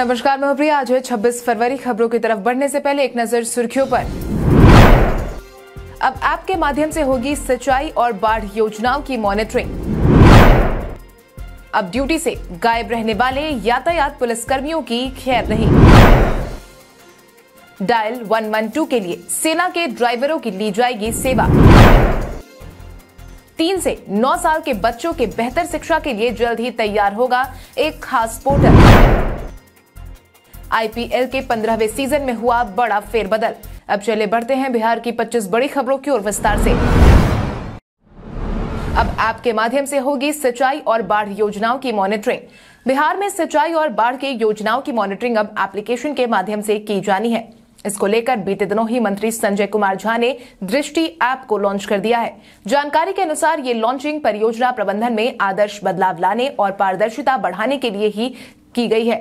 नमस्कार मैं प्रिया आज है 26 फरवरी खबरों की तरफ बढ़ने से पहले एक नजर सुर्खियों पर अब ऐप के माध्यम से होगी सिंचाई और बाढ़ योजनाओं की मॉनिटरिंग अब ड्यूटी से गायब रहने वाले यातायात पुलिसकर्मियों की खैर नहीं डायल 112 के लिए सेना के ड्राइवरों की ली जाएगी सेवा तीन से नौ साल के बच्चों के बेहतर शिक्षा के लिए जल्द ही तैयार होगा एक खास पोर्टल आईपीएल के पंद्रहवें सीजन में हुआ बड़ा फेरबदल अब चले बढ़ते हैं बिहार की 25 बड़ी खबरों की ओर विस्तार से अब ऐप के माध्यम से होगी सिंचाई और बाढ़ योजनाओं की मॉनिटरिंग बिहार में सिंचाई और बाढ़ की योजनाओं की मॉनिटरिंग अब एप्लीकेशन के माध्यम से की जानी है इसको लेकर बीते दिनों ही मंत्री संजय कुमार झा ने दृष्टि ऐप को लॉन्च कर दिया है जानकारी के अनुसार ये लॉन्चिंग परियोजना प्रबंधन में आदर्श बदलाव लाने और पारदर्शिता बढ़ाने के लिए ही की गई है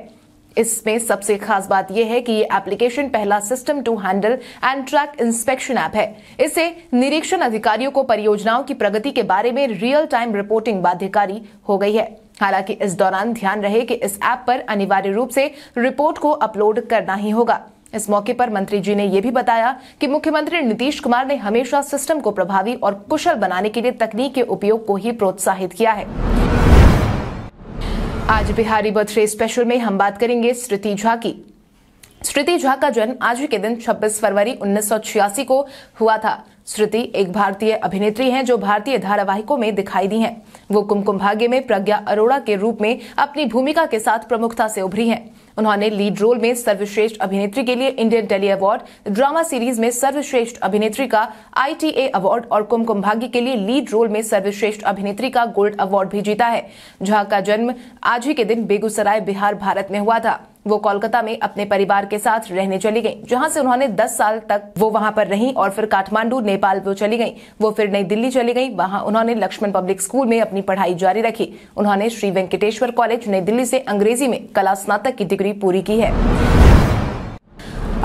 इसमें सबसे खास बात यह है कि ये एप्लीकेशन पहला system to handle and track inspection app है इससे निरीक्षण अधिकारियों को परियोजनाओं की प्रगति के बारे में रियल टाइम रिपोर्टिंग बाध्यकारी हो गई है हालांकि इस दौरान ध्यान रहे कि इस ऐप पर अनिवार्य रूप से रिपोर्ट को अपलोड करना ही होगा इस मौके पर मंत्री जी ने यह भी बताया कि मुख्यमंत्री नीतीश कुमार ने हमेशा सिस्टम को प्रभावी और कुशल बनाने के लिए तकनीक के उपयोग को ही प्रोत्साहित किया है आज बिहारी बर्थडे स्पेशल में हम बात करेंगे स्मृति झा की श्रुति झा का जन्म आज ही के दिन 26 फरवरी 1986 को हुआ था श्रुति एक भारतीय अभिनेत्री हैं जो भारतीय धारावाहिकों में दिखाई दी हैं। वो कुमकुम भाग्य में प्रज्ञा अरोड़ा के रूप में अपनी भूमिका के साथ प्रमुखता से उभरी हैं। उन्होंने लीड रोल में सर्वश्रेष्ठ अभिनेत्री के लिए Indian Telly Award drama series में सर्वश्रेष्ठ अभिनेत्री का आईटीए अवार्ड और कुमकुम भाग्य के लिए लीड रोल में सर्वश्रेष्ठ अभिनेत्री का गोल्ड अवार्ड भी जीता है झा का जन्म आज ही के दिन बेगूसराय बिहार भारत में हुआ था वो कोलकाता में अपने परिवार के साथ रहने चली गयी जहां से उन्होंने 10 साल तक वो वहां पर रहीं और फिर काठमांडू नेपाल वो चली गयी वो फिर नई दिल्ली चली गयी वहां उन्होंने लक्ष्मण पब्लिक स्कूल में अपनी पढ़ाई जारी रखी उन्होंने श्री वेंकटेश्वर कॉलेज नई दिल्ली से अंग्रेजी में कला स्नातक की डिग्री पूरी की है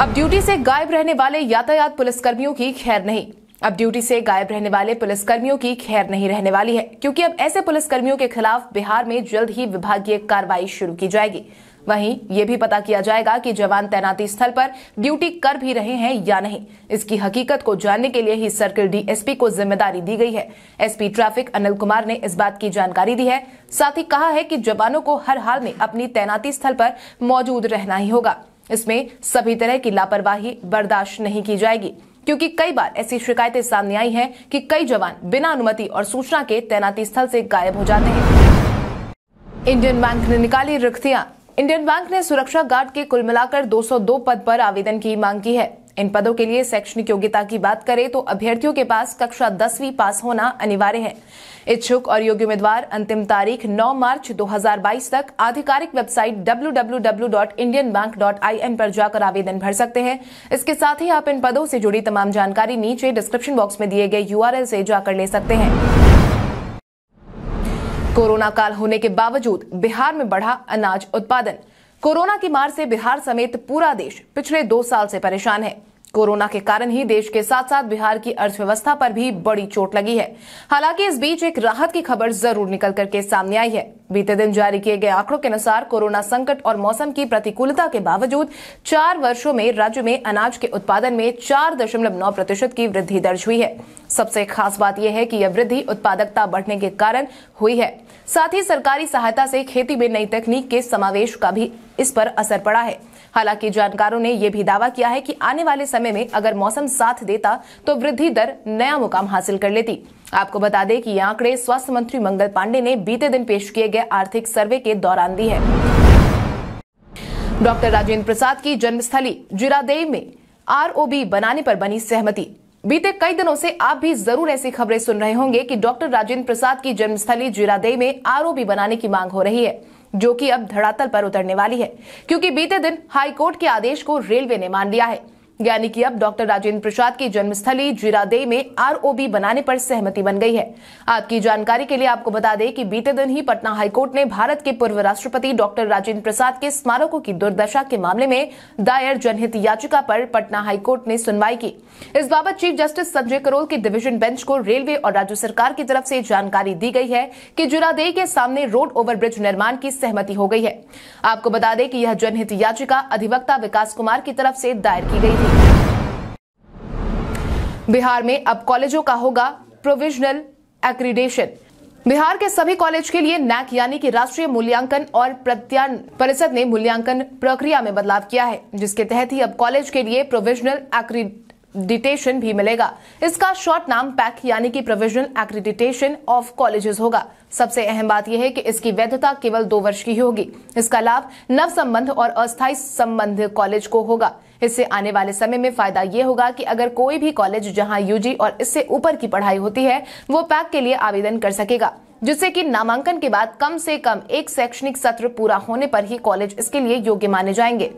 अब ड्यूटी से गायब रहने वाले यातायात पुलिसकर्मियों की खैर नहीं अब ड्यूटी से गायब रहने वाले पुलिसकर्मियों की खैर नहीं रहने वाली है क्योंकि अब ऐसे पुलिसकर्मियों के खिलाफ बिहार में जल्द ही विभागीय कार्रवाई शुरू की जाएगी वहीं ये भी पता किया जाएगा कि जवान तैनाती स्थल पर ड्यूटी कर भी रहे हैं या नहीं इसकी हकीकत को जानने के लिए ही सर्किल डीएसपी को जिम्मेदारी दी गई है एसपी ट्रैफिक अनिल कुमार ने इस बात की जानकारी दी है साथ ही कहा है कि जवानों को हर हाल में अपनी तैनाती स्थल पर मौजूद रहना ही होगा इसमें सभी तरह की लापरवाही बर्दाश्त नहीं की जाएगी क्योंकि कई बार ऐसी शिकायतें सामने आई हैं कि कई जवान बिना अनुमति और सूचना के तैनाती स्थल से गायब हो जाते हैं इंडियन बैंक ने निकाली रिक्तियां इंडियन बैंक ने सुरक्षा गार्ड के कुल मिलाकर 202 पद पर आवेदन की मांग की है इन पदों के लिए शैक्षणिक योग्यता की बात करें तो अभ्यर्थियों के पास कक्षा दसवीं पास होना अनिवार्य है इच्छुक और योग्य उम्मीदवार अंतिम तारीख 9 मार्च 2022 तक आधिकारिक वेबसाइट www.indianbank.in पर जाकर आवेदन भर सकते हैं इसके साथ ही आप इन पदों से जुड़ी तमाम जानकारी नीचे डिस्क्रिप्शन बॉक्स में दिए गए यूआरएल से जाकर ले सकते हैं कोरोना काल होने के बावजूद बिहार में बढ़ा अनाज उत्पादन कोरोना की मार से बिहार समेत पूरा देश पिछले दो साल से परेशान है कोरोना के कारण ही देश के साथ साथ बिहार की अर्थव्यवस्था पर भी बड़ी चोट लगी है हालांकि इस बीच एक राहत की खबर जरूर निकल करके सामने आई है बीते दिन जारी किए गए आंकड़ों के अनुसार कोरोना संकट और मौसम की प्रतिकूलता के बावजूद चार वर्षो में राज्य में अनाज के उत्पादन में चार दशमलव नौ प्रतिशत की वृद्धि दर्ज हुई है सबसे खास बात यह है कि यह वृद्धि उत्पादकता बढ़ने के कारण हुई है साथ ही सरकारी सहायता से खेती में नई तकनीक के समावेश का भी इस पर असर पड़ा है हालांकि जानकारों ने यह भी दावा किया है कि आने वाले समय में अगर मौसम साथ देता तो वृद्धि दर नया मुकाम हासिल कर लेती आपको बता दें कि ये आंकड़े स्वास्थ्य मंत्री मंगल पांडे ने बीते दिन पेश किए गए आर्थिक सर्वे के दौरान दी है डॉक्टर राजेंद्र प्रसाद की जन्मस्थली जिरादेई में आरओबी बनाने पर बनी सहमति बीते कई दिनों से आप भी जरूर ऐसी खबरें सुन रहे होंगे कि डॉक्टर राजेंद्र प्रसाद की जन्मस्थली जिरादेई में आरओबी बनाने की मांग हो रही है जो कि अब धड़ातल पर उतरने वाली है क्योंकि बीते दिन हाईकोर्ट के आदेश को रेलवे ने मान लिया है यानी कि अब डॉक्टर राजेंद्र प्रसाद की जन्मस्थली जीरादेई में आरओबी बनाने पर सहमति बन गई है आपकी जानकारी के लिए आपको बता दें कि बीते दिन ही पटना हाईकोर्ट ने भारत के पूर्व राष्ट्रपति डॉक्टर राजेंद्र प्रसाद के स्मारकों की दुर्दशा के मामले में दायर जनहित याचिका पर पटना हाईकोर्ट ने सुनवाई की इस बाबत चीफ जस्टिस संजय करोल की डिविजन बेंच को रेलवे और राज्य सरकार की तरफ से जानकारी दी गई है कि जुरादेई के सामने रोड ओवरब्रिज निर्माण की सहमति हो गई है आपको बता दें कि यह जनहित याचिका अधिवक्ता विकास कुमार की तरफ से दायर की गई बिहार में अब कॉलेजों का होगा प्रोविजनल एक्रीडेशन बिहार के सभी कॉलेज के लिए नैक यानी कि राष्ट्रीय मूल्यांकन और प्रत्यान परिषद ने मूल्यांकन प्रक्रिया में बदलाव किया है जिसके तहत ही अब कॉलेज के लिए प्रोविजनल एक्रीडिटेशन भी मिलेगा इसका शॉर्ट नाम पैक यानी कि प्रोविजनल एक्रीडिटेशन ऑफ कॉलेजेस होगा सबसे अहम बात यह है कि इसकी वैधता केवल दो वर्ष की ही होगी इसका लाभ नव संबंध और अस्थायी संबंध कॉलेज को होगा इससे आने वाले समय में फायदा ये होगा कि अगर कोई भी कॉलेज जहां यूजी और इससे ऊपर की पढ़ाई होती है वो पैक के लिए आवेदन कर सकेगा जिससे कि नामांकन के बाद कम से कम एक शैक्षणिक सत्र पूरा होने पर ही कॉलेज इसके लिए योग्य माने जाएंगे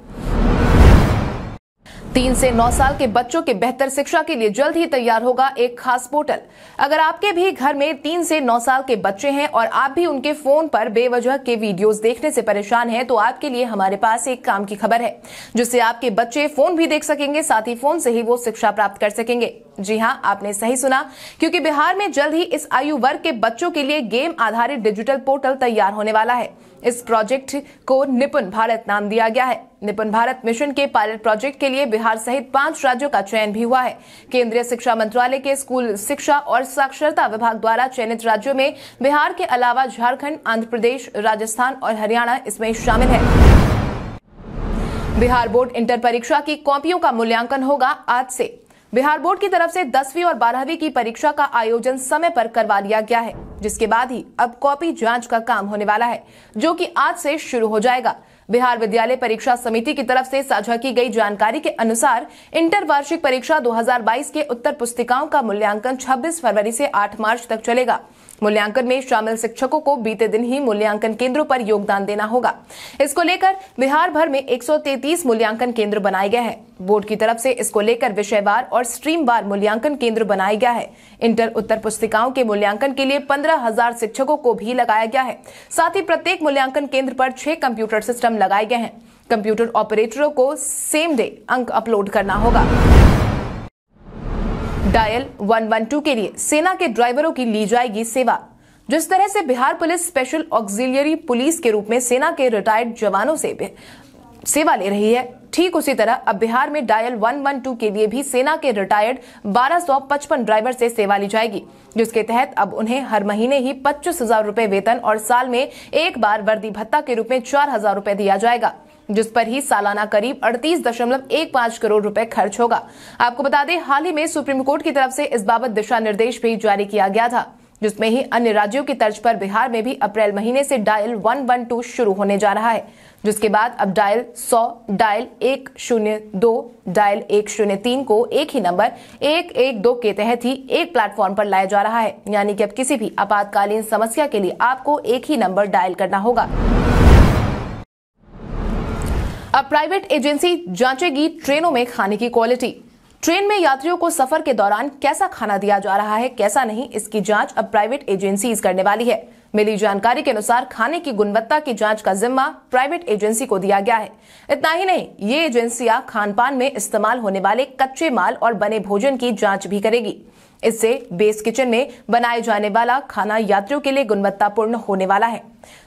तीन से नौ साल के बच्चों के बेहतर शिक्षा के लिए जल्द ही तैयार होगा एक खास पोर्टल अगर आपके भी घर में तीन से नौ साल के बच्चे हैं और आप भी उनके फोन पर बेवजह के वीडियोस देखने से परेशान हैं तो आपके लिए हमारे पास एक काम की खबर है जिससे आपके बच्चे फोन भी देख सकेंगे साथ ही फोन से ही वो शिक्षा प्राप्त कर सकेंगे जी हाँ आपने सही सुना क्योंकि बिहार में जल्द ही इस आयु वर्ग के बच्चों के लिए गेम आधारित डिजिटल पोर्टल तैयार होने वाला है इस प्रोजेक्ट को निपुण भारत नाम दिया गया है निपुण भारत मिशन के पायलट प्रोजेक्ट के लिए बिहार सहित पांच राज्यों का चयन भी हुआ है केंद्रीय शिक्षा मंत्रालय के स्कूल शिक्षा और साक्षरता विभाग द्वारा चयनित राज्यों में बिहार के अलावा झारखंड आंध्र प्रदेश राजस्थान और हरियाणा इसमें शामिल है बिहार बोर्ड इंटर परीक्षा की कॉपियों का मूल्यांकन होगा आज से बिहार बोर्ड की तरफ से दसवीं और बारहवीं की परीक्षा का आयोजन समय पर करवा लिया गया है जिसके बाद ही अब कॉपी जांच का काम होने वाला है जो कि आज से शुरू हो जाएगा बिहार विद्यालय परीक्षा समिति की तरफ से साझा की गई जानकारी के अनुसार इंटर वार्षिक परीक्षा 2022 के उत्तर पुस्तिकाओं का मूल्यांकन 26 फरवरी से 8 मार्च तक चलेगा मूल्यांकन में शामिल शिक्षकों को बीते दिन ही मूल्यांकन केंद्रों पर योगदान देना होगा इसको लेकर बिहार भर में 133 मूल्यांकन केंद्र बनाए गए हैं बोर्ड की तरफ से इसको लेकर विषयवार और स्ट्रीमवार मूल्यांकन केंद्र बनाया गया है इंटर उत्तर पुस्तिकाओं के मूल्यांकन के लिए पंद्रह हजार शिक्षकों को भी लगाया गया है साथ ही प्रत्येक मूल्यांकन केंद्र पर छह कंप्यूटर सिस्टम लगाए गए हैं कंप्यूटर ऑपरेटरों को सेम डे अंक अपलोड करना होगा डायल 112 के लिए सेना के ड्राइवरों की ली जाएगी सेवा जिस तरह से Bihar police special auxiliary police के रूप में सेना के रिटायर्ड जवानों से सेवा ले रही है ठीक उसी तरह अब बिहार में डायल 112 के लिए भी सेना के रिटायर्ड 1255 ड्राइवर से सेवा ली जाएगी जिसके तहत अब उन्हें हर महीने ही पच्चीस हजार रूपए वेतन और साल में एक बार वर्दी भत्ता के रूप में चार हजार रूपए दिया जाएगा जिस पर ही सालाना करीब अड़तीस दशमलव एक पाँच करोड़ रुपए खर्च होगा आपको बता दें हाल ही में सुप्रीम कोर्ट की तरफ से इस बाबत दिशा निर्देश भी जारी किया गया था जिसमें ही अन्य राज्यों की तर्ज पर बिहार में भी अप्रैल महीने से डायल 112 शुरू होने जा रहा है जिसके बाद अब डायल 100 डायल एक शून्य दो डायल एक शून्य तीन को एक ही नंबर एक एक दो के तहत ही एक प्लेटफॉर्म पर लाया जा रहा है यानी कि अब किसी भी आपातकालीन समस्या के लिए आपको एक ही नंबर डायल करना होगा अब प्राइवेट एजेंसी जांचेगी ट्रेनों में खाने की क्वालिटी ट्रेन में यात्रियों को सफर के दौरान कैसा खाना दिया जा रहा है कैसा नहीं इसकी जांच अब प्राइवेट एजेंसी करने वाली है मिली जानकारी के अनुसार खाने की गुणवत्ता की जांच का जिम्मा प्राइवेट एजेंसी को दिया गया है इतना ही नहीं ये एजेंसियां खान पान में इस्तेमाल होने वाले कच्चे माल और बने भोजन की जांच भी करेगी इससे बेस किचन में बनाए जाने वाला खाना यात्रियों के लिए गुणवत्तापूर्ण होने वाला है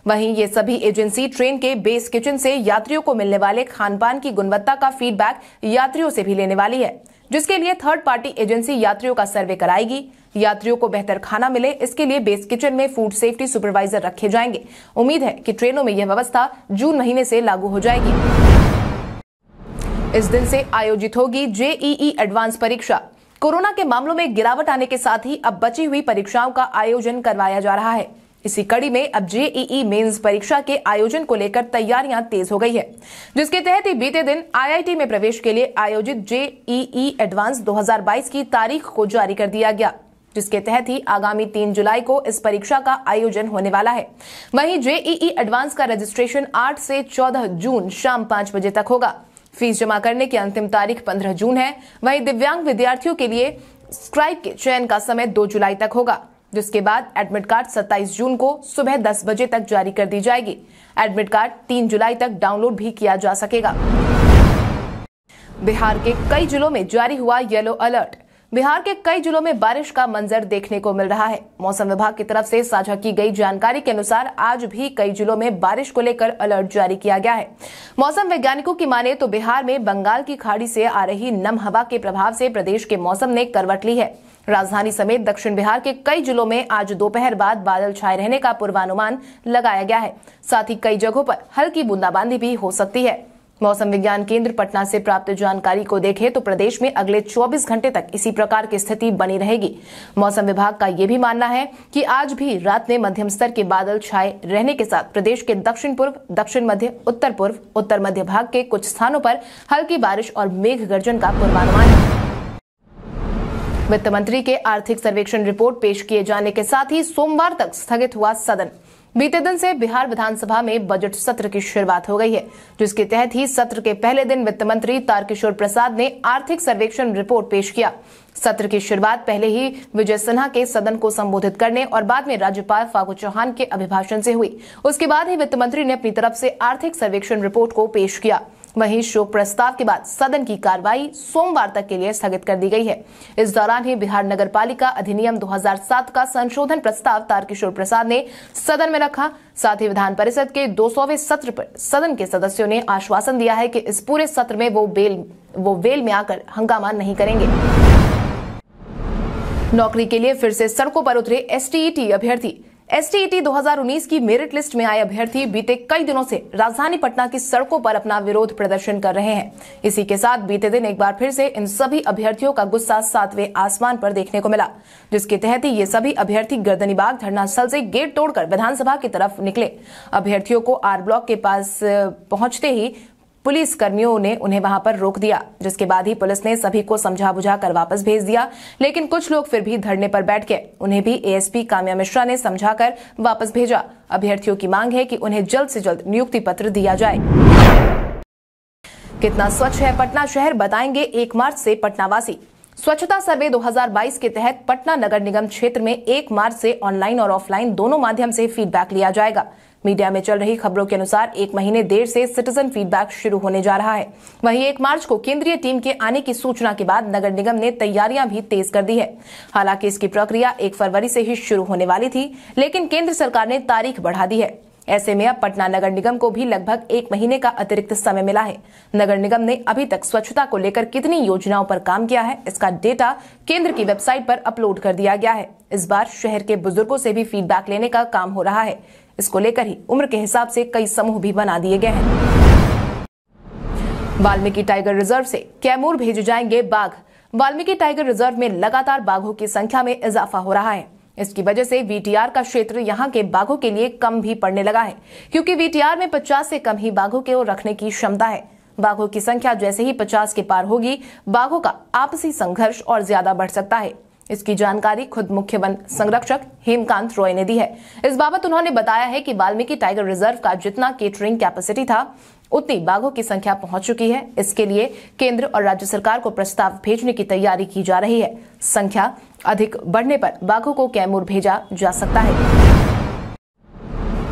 वहीं ये सभी एजेंसी ट्रेन के बेस किचन से यात्रियों को मिलने वाले खान पान की गुणवत्ता का फीडबैक यात्रियों से भी लेने वाली है जिसके लिए थर्ड पार्टी एजेंसी यात्रियों का सर्वे कराएगी यात्रियों को बेहतर खाना मिले इसके लिए बेस किचन में फूड सेफ्टी सुपरवाइजर रखे जाएंगे उम्मीद है कि ट्रेनों में यह व्यवस्था जून महीने से लागू हो जाएगी इस दिन से आयोजित होगी जेईई एडवांस परीक्षा कोरोना के मामलों में गिरावट आने के साथ ही अब बची हुई परीक्षाओं का आयोजन करवाया जा रहा है इसी कड़ी में अब जेईई मेंस परीक्षा के आयोजन को लेकर तैयारियां तेज हो गई है जिसके तहत ही बीते दिन आईआईटी में प्रवेश के लिए आयोजित जेईई एडवांस 2022 की तारीख को जारी कर दिया गया जिसके तहत ही आगामी तीन जुलाई को इस परीक्षा का आयोजन होने वाला है वहीं जेईई एडवांस का रजिस्ट्रेशन आठ से चौदह जून शाम पांच बजे तक होगा फीस जमा करने की अंतिम तारीख 15 जून है वहीं दिव्यांग विद्यार्थियों के लिए स्ट्राइक के चयन का समय 2 जुलाई तक होगा जिसके बाद एडमिट कार्ड 27 जून को सुबह 10 बजे तक जारी कर दी जाएगी एडमिट कार्ड 3 जुलाई तक डाउनलोड भी किया जा सकेगा बिहार के कई जिलों में जारी हुआ येलो अलर्ट बिहार के कई जिलों में बारिश का मंजर देखने को मिल रहा है मौसम विभाग की तरफ से साझा की गई जानकारी के अनुसार आज भी कई जिलों में बारिश को लेकर अलर्ट जारी किया गया है मौसम वैज्ञानिकों की माने तो बिहार में बंगाल की खाड़ी से आ रही नम हवा के प्रभाव से प्रदेश के मौसम ने करवट ली है राजधानी समेत दक्षिण बिहार के कई जिलों में आज दोपहर बाद बादल छाए रहने का पूर्वानुमान लगाया गया है साथ ही कई जगहों पर हल्की बूंदाबांदी भी हो सकती है मौसम विज्ञान केंद्र पटना से प्राप्त जानकारी को देखें तो प्रदेश में अगले 24 घंटे तक इसी प्रकार की स्थिति बनी रहेगी मौसम विभाग का ये भी मानना है कि आज भी रात में मध्यम स्तर के बादल छाए रहने के साथ प्रदेश के दक्षिण पूर्व दक्षिण मध्य उत्तर पूर्व उत्तर मध्य भाग के कुछ स्थानों पर हल्की बारिश और मेघ गर्जन का पूर्वानुमान है वित्त मंत्री के आर्थिक सर्वेक्षण रिपोर्ट पेश किए जाने के साथ ही सोमवार तक स्थगित हुआ सदन बीते दिन से बिहार विधानसभा में बजट सत्र की शुरुआत हो गई है जिसके तहत ही सत्र के पहले दिन वित्त मंत्री तारकिशोर प्रसाद ने आर्थिक सर्वेक्षण रिपोर्ट पेश किया सत्र की शुरुआत पहले ही विजय सिन्हा के सदन को संबोधित करने और बाद में राज्यपाल फागू चौहान के अभिभाषण से हुई उसके बाद ही वित्त मंत्री ने अपनी तरफ से आर्थिक सर्वेक्षण रिपोर्ट को पेश किया वहीं शोक प्रस्ताव के बाद सदन की कार्रवाई सोमवार तक के लिए स्थगित कर दी गई है इस दौरान ही बिहार नगरपालिका अधिनियम 2007 का संशोधन प्रस्ताव तारकिशोर प्रसाद ने सदन में रखा साथ ही विधान परिषद के दो सत्र पर सदन के सदस्यों ने आश्वासन दिया है कि इस पूरे सत्र में वो बेल वो वेल में आकर हंगामा नहीं करेंगे नौकरी के लिए फिर से सड़कों पर उतरे एसटीईटी अभ्यर्थी एस e 2019 की मेरिट लिस्ट में आए अभ्यर्थी बीते कई दिनों से राजधानी पटना की सड़कों पर अपना विरोध प्रदर्शन कर रहे हैं इसी के साथ बीते दिन एक बार फिर से इन सभी अभ्यर्थियों का गुस्सा सातवें आसमान पर देखने को मिला जिसके तहत ये सभी अभ्यर्थी गर्दनीबाग धरना स्थल से गेट तोड़कर विधानसभा की तरफ निकले अभ्यर्थियों को आर ब्लॉक के पास पहुंचते ही पुलिस कर्मियों ने उन्हें वहां पर रोक दिया जिसके बाद ही पुलिस ने सभी को समझा बुझा कर वापस भेज दिया लेकिन कुछ लोग फिर भी धरने पर बैठ गए उन्हें भी एएसपी काम्या मिश्रा ने समझा कर वापस भेजा अभ्यर्थियों की मांग है कि उन्हें जल्द से जल्द नियुक्ति पत्र दिया जाए कितना स्वच्छ है पटना शहर बताएंगे एक मार्च से पटनावासी स्वच्छता सर्वे 2022 के तहत पटना नगर निगम क्षेत्र में एक मार्च से ऑनलाइन और ऑफलाइन दोनों माध्यम से फीडबैक लिया जाएगा मीडिया में चल रही खबरों के अनुसार एक महीने देर से सिटीजन फीडबैक शुरू होने जा रहा है वहीं एक मार्च को केंद्रीय टीम के आने की सूचना के बाद नगर निगम ने तैयारियां भी तेज कर दी है हालांकि इसकी प्रक्रिया एक फरवरी से ही शुरू होने वाली थी लेकिन केंद्र सरकार ने तारीख बढ़ा दी है ऐसे में अब पटना नगर निगम को भी लगभग एक महीने का अतिरिक्त समय मिला है नगर निगम ने अभी तक स्वच्छता को लेकर कितनी योजनाओं पर काम किया है इसका डेटा केंद्र की वेबसाइट पर अपलोड कर दिया गया है इस बार शहर के बुजुर्गों से भी फीडबैक लेने का काम हो रहा है इसको लेकर ही उम्र के हिसाब से कई समूह भी बना दिए गए हैं वाल्मीकि टाइगर रिजर्व से कैमूर भेजे जाएंगे बाघ वाल्मीकि टाइगर रिजर्व में लगातार बाघों की संख्या में इजाफा हो रहा है इसकी वजह से वीटीआर का क्षेत्र यहां के बाघों के लिए कम भी पड़ने लगा है क्योंकि वीटीआर में 50 से कम ही बाघों के रखने की क्षमता है बाघों की संख्या जैसे ही 50 के पार होगी बाघों का आपसी संघर्ष और ज्यादा बढ़ सकता है इसकी जानकारी खुद मुख्य वन संरक्षक हेमकांत रॉय ने दी है इस बाबत उन्होंने बताया है कि वाल्मीकि टाइगर रिजर्व का जितना केटरिंग कैपेसिटी था उतनी बाघों की संख्या पहुंच चुकी है इसके लिए केंद्र और राज्य सरकार को प्रस्ताव भेजने की तैयारी की जा रही है संख्या अधिक बढ़ने पर बाघों को कैमूर भेजा जा सकता है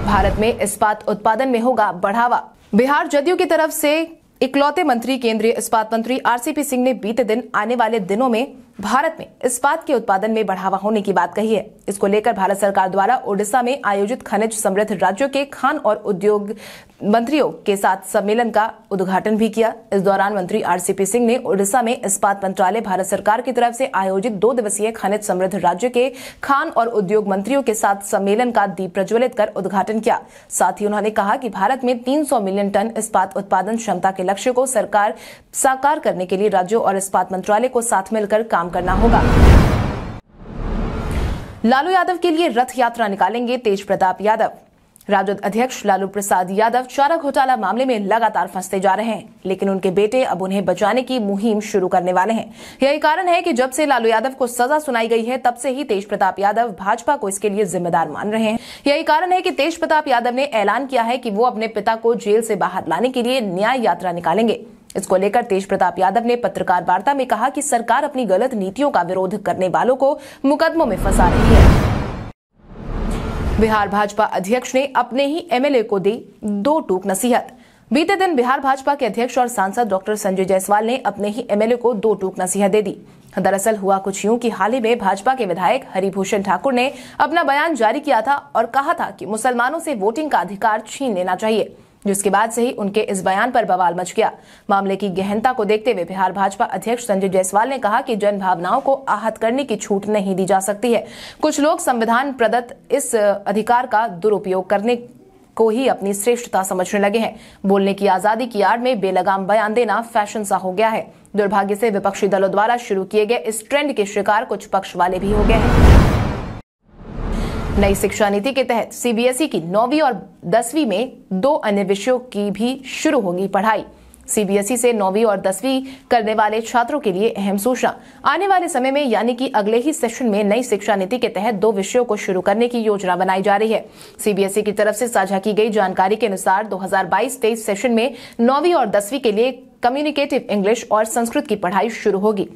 भारत में इस्पात उत्पादन में होगा बढ़ावा बिहार जदयू की तरफ से इकलौते मंत्री केंद्रीय इस्पात मंत्री आरसीपी सिंह ने बीते दिन आने वाले दिनों में भारत में इस्पात के उत्पादन में बढ़ावा होने की बात कही है इसको लेकर भारत सरकार द्वारा ओडिशा में आयोजित खनिज समृद्ध राज्यों के खान और उद्योग मंत्रियों के साथ सम्मेलन का उद्घाटन भी किया इस दौरान मंत्री आरसीपी सिंह ने ओडिशा में इस्पात मंत्रालय भारत सरकार की तरफ से आयोजित दो दिवसीय खनिज समृद्ध राज्य के खान और उद्योग मंत्रियों के साथ सम्मेलन का दीप प्रज्वलित कर उद्घाटन किया साथ ही उन्होंने कहा कि भारत में 300 मिलियन टन इस्पात उत्पादन क्षमता के लक्ष्य को सरकार साकार करने के लिए राज्यों और इस्पात मंत्रालय को साथ मिलकर काम काम करना होगा लालू यादव के लिए रथ यात्रा निकालेंगे तेज प्रताप यादव राजद अध्यक्ष लालू प्रसाद यादव चारा घोटाला मामले में लगातार फंसते जा रहे हैं लेकिन उनके बेटे अब उन्हें बचाने की मुहिम शुरू करने वाले हैं यही कारण है कि जब से लालू यादव को सजा सुनाई गई है तब से ही तेज प्रताप यादव भाजपा को इसके लिए जिम्मेदार मान रहे हैं यही कारण है कि तेज प्रताप यादव ने ऐलान किया है कि वो अपने पिता को जेल से बाहर लाने के लिए न्याय यात्रा निकालेंगे इसको लेकर तेज प्रताप यादव ने पत्रकार वार्ता में कहा कि सरकार अपनी गलत नीतियों का विरोध करने वालों को मुकदमों में फंसा रही है बिहार भाजपा अध्यक्ष ने अपने ही एमएलए को दी दो टूक नसीहत बीते दिन बिहार भाजपा के अध्यक्ष और सांसद डॉक्टर संजय जायसवाल ने अपने ही एमएलए को दो टूक नसीहत दे दी दरअसल हुआ कुछ यूं कि हाल ही में भाजपा के विधायक हरिभूषण ठाकुर ने अपना बयान जारी किया था और कहा था कि मुसलमानों से वोटिंग का अधिकार छीन लेना चाहिए जिसके बाद से ही उनके इस बयान पर बवाल मच गया मामले की गहनता को देखते हुए बिहार भाजपा अध्यक्ष संजय जायसवाल ने कहा कि जन भावनाओं को आहत करने की छूट नहीं दी जा सकती है कुछ लोग संविधान प्रदत्त इस अधिकार का दुरुपयोग करने को ही अपनी श्रेष्ठता समझने लगे हैं बोलने की आजादी की आड़ में बेलगाम बयान देना फैशन सा हो गया है दुर्भाग्य से विपक्षी दलों द्वारा शुरू किए गए इस ट्रेंड के शिकार कुछ पक्ष वाले भी हो गए हैं नई शिक्षा नीति के तहत सीबीएसई की नौवीं और दसवीं में दो अन्य विषयों की भी शुरू होगी पढ़ाई सीबीएसई से नौवीं और दसवीं करने वाले छात्रों के लिए अहम सूचना आने वाले समय में यानी कि अगले ही सेशन में नई शिक्षा नीति के तहत दो विषयों को शुरू करने की योजना बनाई जा रही है सीबीएसई की तरफ से साझा की गई जानकारी के अनुसार 2022-23 सेशन में नौवीं और दसवीं के लिए कम्युनिकेटिव इंग्लिश और संस्कृत की पढ़ाई शुरू होगी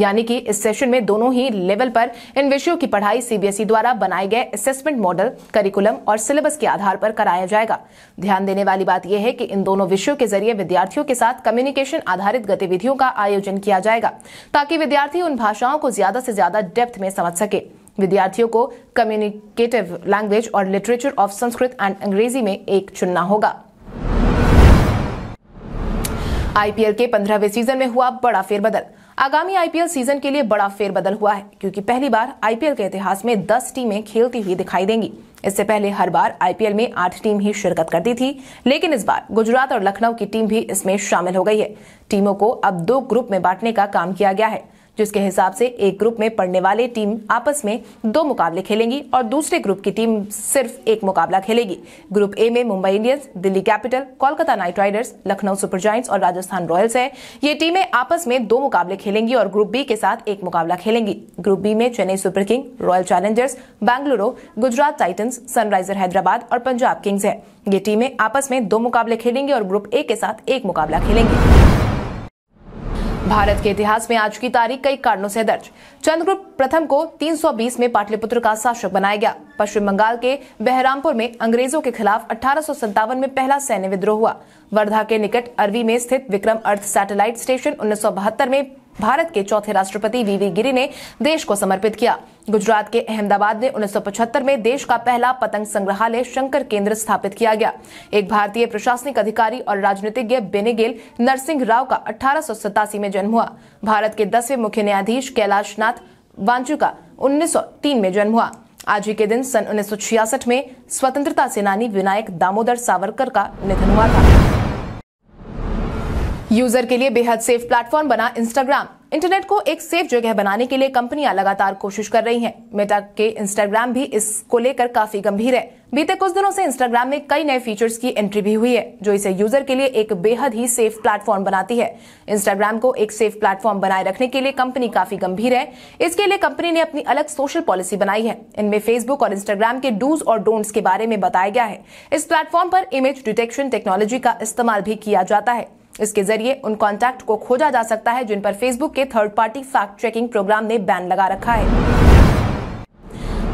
यानी कि इस सेशन में दोनों ही लेवल पर इन विषयों की पढ़ाई सीबीएसई e द्वारा बनाए गए असेसमेंट मॉडल करिकुलम और सिलेबस के आधार पर कराया जाएगा ध्यान देने वाली बात यह है कि इन दोनों विषयों के जरिए विद्यार्थियों के साथ कम्युनिकेशन आधारित गतिविधियों का आयोजन किया जाएगा ताकि विद्यार्थी उन भाषाओं को ज्यादा से ज्यादा डेप्थ में समझ सके विद्यार्थियों को कम्युनिकेटिव लैंग्वेज और literature of Sanskrit and Angrezi में एक चुनना होगा आईपीएल के पंद्रहवें सीजन में हुआ बड़ा फेरबदल आगामी आईपीएल सीजन के लिए बड़ा फेरबदल हुआ है क्योंकि पहली बार आईपीएल के इतिहास में 10 टीमें खेलती हुई दिखाई देंगी इससे पहले हर बार आईपीएल में आठ टीम ही शिरकत करती थी लेकिन इस बार गुजरात और लखनऊ की टीम भी इसमें शामिल हो गई है टीमों को अब दो ग्रुप में बांटने का काम किया गया है जिसके हिसाब से एक ग्रुप में पढ़ने वाले टीम आपस में दो मुकाबले खेलेंगी और दूसरे ग्रुप की टीम सिर्फ एक मुकाबला खेलेगी ग्रुप ए में Mumbai Indians Delhi Capital Kolkata Knight Riders Lucknow Super Giants और राजस्थान रॉयल्स है ये टीमें आपस में दो मुकाबले खेलेंगी और ग्रुप बी के साथ एक मुकाबला खेलेंगी ग्रुप बी में Chennai Super King Royal Challengers Bengaluru Gujarat Titans Sunriser Hyderabad और पंजाब किंग्स है ये टीमें आपस में दो मुकाबले खेलेंगी और ग्रुप ए के साथ एक मुकाबला खेलेंगी भारत के इतिहास में आज की तारीख कई कारणों से दर्ज चंद्रगुप्त प्रथम को 320 में पाटलिपुत्र का शासक बनाया गया पश्चिम बंगाल के बहरामपुर में अंग्रेजों के खिलाफ अठारह में पहला सैन्य विद्रोह हुआ वर्धा के निकट अरवी में स्थित विक्रम अर्थ सैटेलाइट स्टेशन उन्नीस में भारत के चौथे राष्ट्रपति वीवी गिरी ने देश को समर्पित किया गुजरात के अहमदाबाद में 1975 में देश का पहला पतंग संग्रहालय शंकर केंद्र स्थापित किया गया एक भारतीय प्रशासनिक अधिकारी और राजनीतिज्ञ बेनेगेल नरसिंह राव का अठारह में जन्म हुआ भारत के दसवें मुख्य न्यायाधीश कैलाश नाथ वांचू का उन्नीस में जन्म हुआ आज ही के दिन सन उन्नीस में स्वतंत्रता सेनानी विनायक दामोदर सावरकर का निधन हुआ था यूजर के लिए बेहद सेफ प्लेटफॉर्म बना इंस्टाग्राम इंटरनेट को एक सेफ जगह बनाने के लिए कंपनियां लगातार कोशिश कर रही हैं। मेटा के इंस्टाग्राम भी इसको लेकर काफी गंभीर है बीते कुछ दिनों से इंस्टाग्राम में कई नए फीचर्स की एंट्री भी हुई है जो इसे यूजर के लिए एक बेहद ही सेफ प्लेटफॉर्म बनाती है इंस्टाग्राम को एक सेफ प्लेटफॉर्म बनाए रखने के लिए कंपनी काफी गंभीर है इसके लिए कंपनी ने अपनी अलग सोशल पॉलिसी बनाई है इनमें फेसबुक और इंस्टाग्राम के डूज और डोंट्स के बारे में बताया गया है इस प्लेटफॉर्म पर इमेज डिटेक्शन टेक्नोलॉजी का इस्तेमाल भी किया जाता है इसके जरिए उन कॉन्टैक्ट को खोजा जा सकता है जिन पर फेसबुक के third party fact checking programme ने बैन लगा रखा है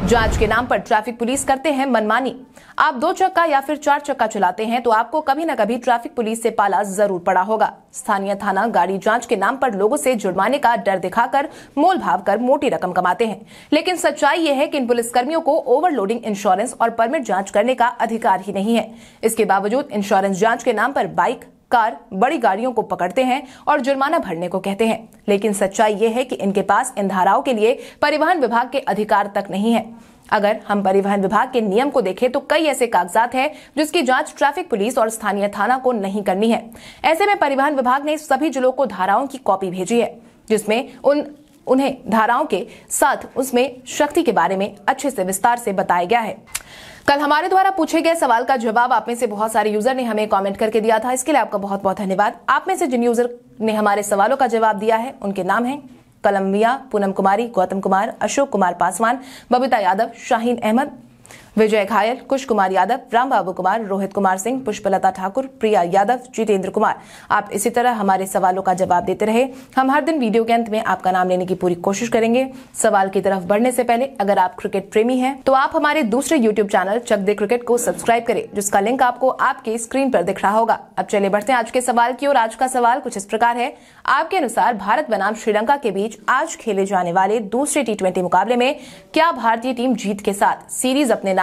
जांच के नाम पर ट्रैफिक पुलिस करते हैं मनमानी आप दो चक्का या फिर चार चक्का चलाते हैं तो आपको कभी न कभी ट्रैफिक पुलिस से पाला जरूर पड़ा होगा स्थानीय थाना गाड़ी जांच के नाम पर लोगों से जुर्माने का डर दिखाकर मोल भाव कर मोटी रकम कमाते हैं लेकिन सच्चाई ये है कि इन पुलिसकर्मियों को ओवरलोडिंग इंश्योरेंस और परमिट जाँच करने का अधिकार ही नहीं है इसके बावजूद इंश्योरेंस जाँच के नाम पर बाइक कार बड़ी गाड़ियों को पकड़ते हैं और जुर्माना भरने को कहते हैं लेकिन सच्चाई ये है कि इनके पास इन धाराओं के लिए परिवहन विभाग के अधिकार तक नहीं है अगर हम परिवहन विभाग के नियम को देखें तो कई ऐसे कागजात हैं जिसकी जांच ट्रैफिक पुलिस और स्थानीय थाना को नहीं करनी है ऐसे में परिवहन विभाग ने सभी जिलों को धाराओं की कॉपी भेजी है जिसमें उन उन्हें धाराओं के साथ उसमें शक्ति के बारे में अच्छे से विस्तार से बताया गया है कल हमारे द्वारा पूछे गए सवाल का जवाब आप में से बहुत सारे यूजर ने हमें कमेंट करके दिया था इसके लिए आपका बहुत बहुत धन्यवाद आप में से जिन यूजर ने हमारे सवालों का जवाब दिया है उनके नाम है कलम्बिया पूनम कुमारी गौतम कुमार अशोक कुमार पासवान बबीता यादव शाहीन अहमद विजय घायल कुश कुमार यादव राम बाबू कुमार रोहित कुमार सिंह पुष्पलता ठाकुर प्रिया यादव जितेंद्र कुमार आप इसी तरह हमारे सवालों का जवाब देते रहे हम हर दिन वीडियो के अंत में आपका नाम लेने की पूरी कोशिश करेंगे सवाल की तरफ बढ़ने से पहले अगर आप क्रिकेट प्रेमी हैं तो आप हमारे दूसरे YouTube channel Chak De cricket को सब्सक्राइब करें जिसका लिंक आपको आपके स्क्रीन पर दिख रहा होगा अब चले बढ़ते हैं आज के सवाल की और आज का सवाल कुछ इस प्रकार है आपके अनुसार भारत बनाम श्रीलंका के बीच आज खेले जाने वाले दूसरे टी मुकाबले में क्या भारतीय टीम जीत के साथ सीरीज अपने नाम